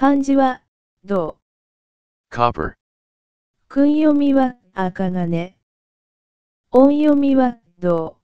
漢字は、銅。copper。訓読みは、赤金。音読みは、銅。